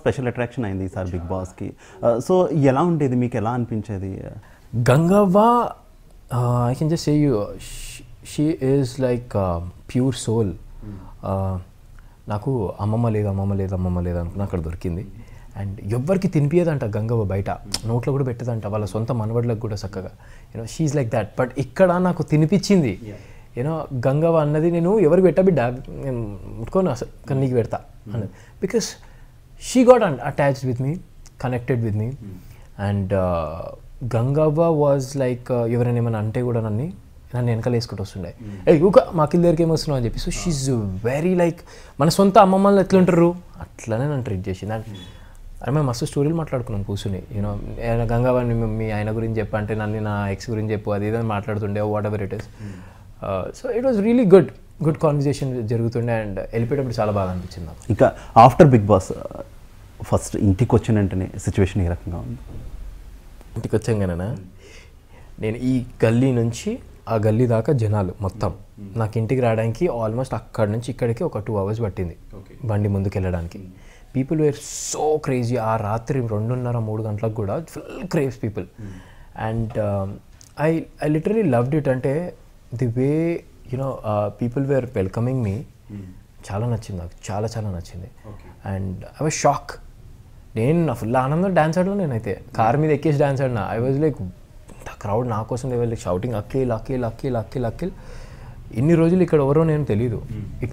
Special attraction అయింది sir big బాస్కి so ఎలా ఉండేది మీకు ఎలా అనిపించేది Gangavva I can just say you she is like pure soul నాకు అమ్మమ్మ లేదు అమ్మమ్మ లేదు అమ్మమ్మ లేదు అనుకున్న అక్కడ దొరికింది అండ్ ఎవ్వరికి తినిపించదంట గంగవ్వ బయట నోట్లో కూడా పెట్టదంట వాళ్ళ సొంత మనవడ్లకు కూడా చక్కగా you know she like that but ఇక్కడ నాకు తినిపించింది యూనో గంగవ్వ అన్నది నేను ఎవరికి పెట్టా బిడ్డ ముట్టుకొని అసలు కన్నీకి పెడతా అన్నది because she she and attached with me connected with me and Gangavva was like ఎవరైనా ఏమైనా అంటే కూడా నన్ను నన్ను వెనకాల వేసుకుంటూ వస్తుండే hmm. ఏ మా మాకిల్ దగ్గరికి ఏమొస్తున్నావు వస్తున్నావు అని చెప్పి సో షీఈ్ వెరీ లైక్ మన సొంత అమ్మమ్మలు ఎట్లుంటారు అట్లనే నన్ను ట్రీట్ చేసింది అండ్ hmm. అరే మేము మస్తు స్టోరీలు మాట్లాడుకున్నాం కూర్చుని యూనో గంగావాన్ని మీ ఆయన గురించి చెప్పంటే నన్ను నా ఎక్స్ గురించి చెప్పు అది ఏదైనా మాట్లాడుతుండే whatever it is so it was really good good conversation జరుగుతుండే అండ్ వెళ్ళిపోయేటప్పుడు చాలా బాగా అనిపించింది ఇంకా ఆఫ్టర్ బిగ్ బాస్ ఫస్ట్ ఇంటికి వచ్చిన వెంటనే సిచ్యువేషన్ ఏ రకంగా ఉంది ఇంటికి వచ్చాగానే నేను ఈ గల్లీ నుంచి ఆ గల్లీ దాకా జనాలు మొత్తం నాకు ఇంటికి రావడానికి ఆల్మోస్ట్ అక్కడ నుంచి ఇక్కడికి ఒక టూ అవర్స్ పట్టింది బండి ముందుకు వెళ్ళడానికి పీపుల్ వేర్ సో క్రేజీ ఆ రాత్రి రెండున్నర మూడు గంటలకు కూడా full craze people and I I literally loved it అంటే the way you know people were welcoming me చాలా నచ్చింది నాకు చాలా చాలా నచ్చింది అండ్ ఐ వాజ్ షాక్ నేను నా ఫుల్ ఆనందం డ్యాన్స్ ఆడలో నేనైతే కార్ మీద ఎక్కేసి డ్యాన్స్ ఆడినా ఐ వాజ్ లైక్ క్రౌడ్ నా కోసం లైక్ షౌటింగ్ అఖిల్ అఖిల్ అఖిల్ అఖిల్ అఖిల్ ఇన్ని రోజులు ఇక్కడ ఎవరో నేను తెలియదు hmm.